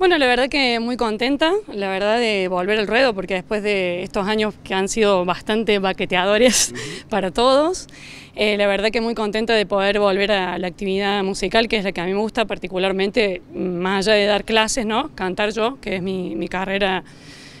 Bueno, la verdad que muy contenta, la verdad de volver al ruedo, porque después de estos años que han sido bastante baqueteadores para todos, eh, la verdad que muy contenta de poder volver a la actividad musical, que es la que a mí me gusta particularmente, más allá de dar clases, ¿no? Cantar yo, que es mi, carrera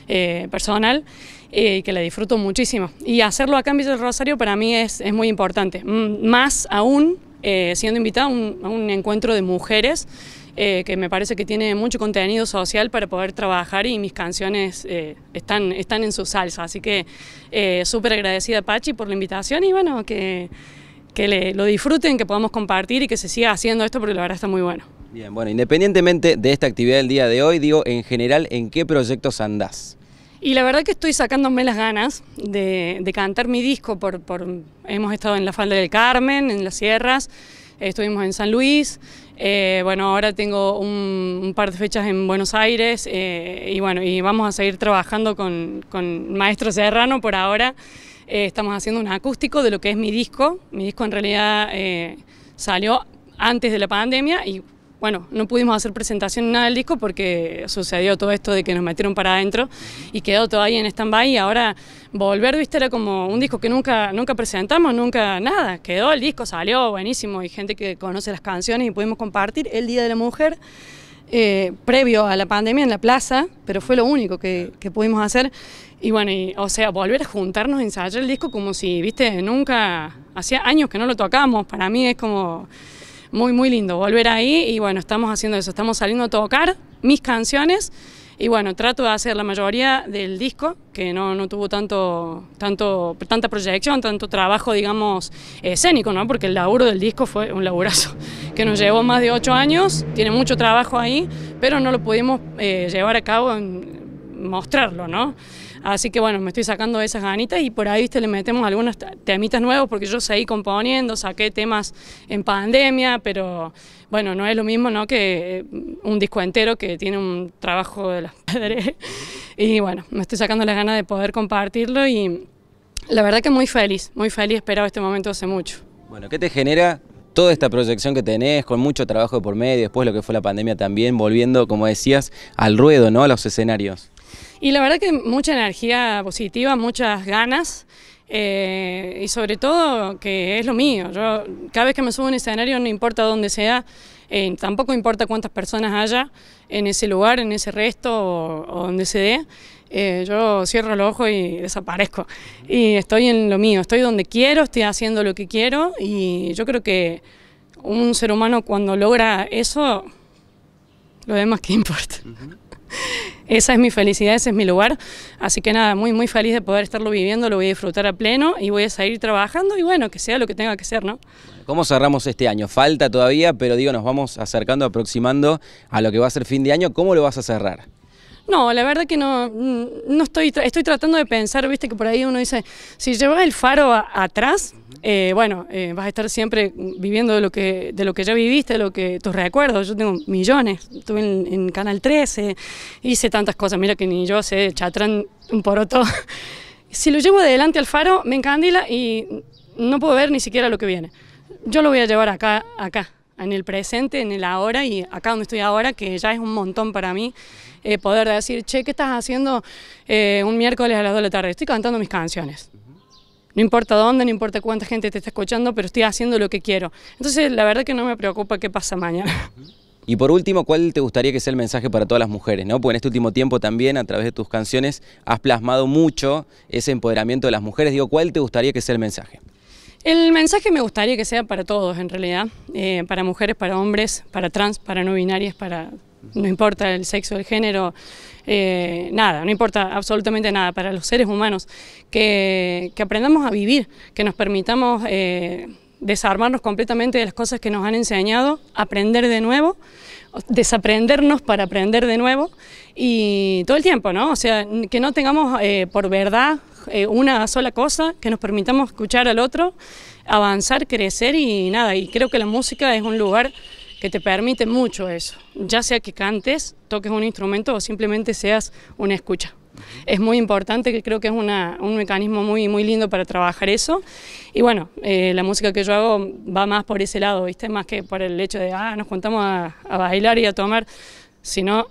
eh, personal, eh, y que la disfruto muchísimo. Y hacerlo a en Villa del Rosario para mí es, muy importante, más aún siendo invitada a un encuentro de mujeres, eh, que me parece que tiene mucho contenido social para poder trabajar y mis canciones eh, están, están en su salsa. Así que eh, súper agradecida Pachi por la invitación y bueno, que, que lo disfruten, que podamos compartir y que se siga haciendo esto porque la verdad está muy bueno. Bien, bueno, independientemente de esta actividad del día de hoy, digo, en general, ¿en qué proyectos andás? Y la verdad que estoy sacándome las ganas de, cantar mi disco, por, por, hemos estado en la Falda del Carmen, en las sierras, estuvimos en San Luis, eh, bueno, ahora tengo un, par de fechas en Buenos Aires eh, y bueno, y vamos a seguir trabajando con, Maestro Serrano por ahora. Eh, estamos haciendo un acústico de lo que es mi disco. Mi disco en realidad salió antes de la pandemia y bueno, no pudimos hacer presentación nada del disco porque sucedió todo esto de que nos metieron para adentro y quedó todo ahí en stand-by y ahora volver, viste, era como un disco que nunca, nunca presentamos, nunca nada, quedó el disco, salió buenísimo y gente que conoce las canciones y pudimos compartir el Día de la Mujer. Eh, previo a la pandemia en la plaza, pero fue lo único que, pudimos hacer. Y bueno, o sea, volver a juntarnos, ensayar el disco como si, viste, nunca, hacía años que no lo tocamos, para mí es como muy, muy lindo volver ahí y bueno, estamos haciendo eso, estamos saliendo a tocar mis canciones y bueno, trato de hacer la mayoría del disco, que no, tuvo tanto, tanto, tanta proyección, tanto trabajo, digamos, escénico, ¿no? Porque el laburo del disco fue un laburazo, que nos llevó más de ocho años, tiene mucho trabajo ahí, pero no lo pudimos eh, llevar a cabo en mostrarlo, ¿no? Así que bueno, me estoy sacando esas ganitas y por ahí viste, le metemos algunos temitas nuevos porque yo seguí componiendo, saqué temas en pandemia, pero bueno, no es lo mismo ¿no? que eh, un disco entero que tiene un trabajo de las padres. Y bueno, me estoy sacando las ganas de poder compartirlo y la verdad que muy feliz, muy feliz, esperaba este momento hace mucho. Bueno, ¿qué te genera toda esta proyección que tenés, con mucho trabajo por medio, después lo que fue la pandemia también, volviendo, como decías, al ruedo, ¿no? A los escenarios. Y la verdad que mucha energía positiva, muchas ganas. Eh, y sobre todo que es lo mío. Yo cada vez que me subo a un escenario, no importa dónde sea, eh, tampoco importa cuántas personas haya en ese lugar, en ese resto o, donde se dé, eh, yo cierro los ojos y desaparezco. Y estoy en lo mío, estoy donde quiero, estoy haciendo lo que quiero y yo creo que un ser humano cuando logra eso, lo demás que importa. Esa es mi felicidad, ese es mi lugar. Así que nada, muy, muy feliz de poder estarlo viviendo, lo voy a disfrutar a pleno y voy a seguir trabajando y bueno, que sea lo que tenga que ser, ¿no? ¿Cómo cerramos este año? Falta todavía, pero digo, nos vamos acercando, aproximando a lo que va a ser fin de año. ¿Cómo lo vas a cerrar? No, la verdad que no, mm, no estoy, estoy tratando de pensar, viste que por ahí uno dice, si llevas el faro atrás, eh, bueno, eh, vas a estar siempre viviendo de lo que de lo que ya viviste, de lo que tus recuerdos. Yo tengo millones. Estuve en, en Canal 13, hice tantas cosas. Mira que ni yo sé chatrán un poroto. si lo llevo adelante al faro, me encandila y no puedo ver ni siquiera lo que viene. Yo lo voy a llevar acá, acá en el presente, en el ahora y acá donde estoy ahora, que ya es un montón para mí eh, poder decir, che, ¿qué estás haciendo eh, un miércoles a las 2 de la tarde? Estoy cantando mis canciones. No importa dónde, no importa cuánta gente te está escuchando, pero estoy haciendo lo que quiero. Entonces, la verdad que no me preocupa qué pasa mañana. Y por último, ¿cuál te gustaría que sea el mensaje para todas las mujeres? ¿no? Porque en este último tiempo también, a través de tus canciones, has plasmado mucho ese empoderamiento de las mujeres. Digo, ¿cuál te gustaría que sea el mensaje? El mensaje me gustaría que sea para todos, en realidad, eh, para mujeres, para hombres, para trans, para no binarias, para no importa el sexo, el género, eh, nada, no importa absolutamente nada para los seres humanos, que, aprendamos a vivir, que nos permitamos eh, desarmarnos completamente de las cosas que nos han enseñado, aprender de nuevo, desaprendernos para aprender de nuevo y todo el tiempo, ¿no? O sea, que no tengamos por verdad eh, una sola cosa, que nos permitamos escuchar al otro, avanzar, crecer y nada. Y creo que la música es un lugar que te permite mucho eso, ya sea que cantes, toques un instrumento o simplemente seas una escucha. Es muy importante, que creo que es un mecanismo muy, muy lindo para trabajar eso. Y bueno, eh, la música que yo hago va más por ese lado, ¿viste? Más que por el hecho de, ah, nos juntamos a, a bailar y a tomar, sino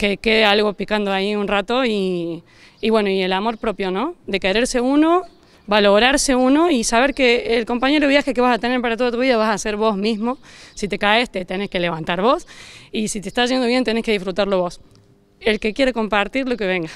que quede algo picando ahí un rato y, bueno, y el amor propio, ¿no? De quererse uno, valorarse uno y saber que el compañero de viaje que vas a tener para toda tu vida vas a ser vos mismo. Si te caes, te tenés que levantar vos y si te estás yendo bien, tenés que disfrutarlo vos. El que quiere compartir, lo que venga.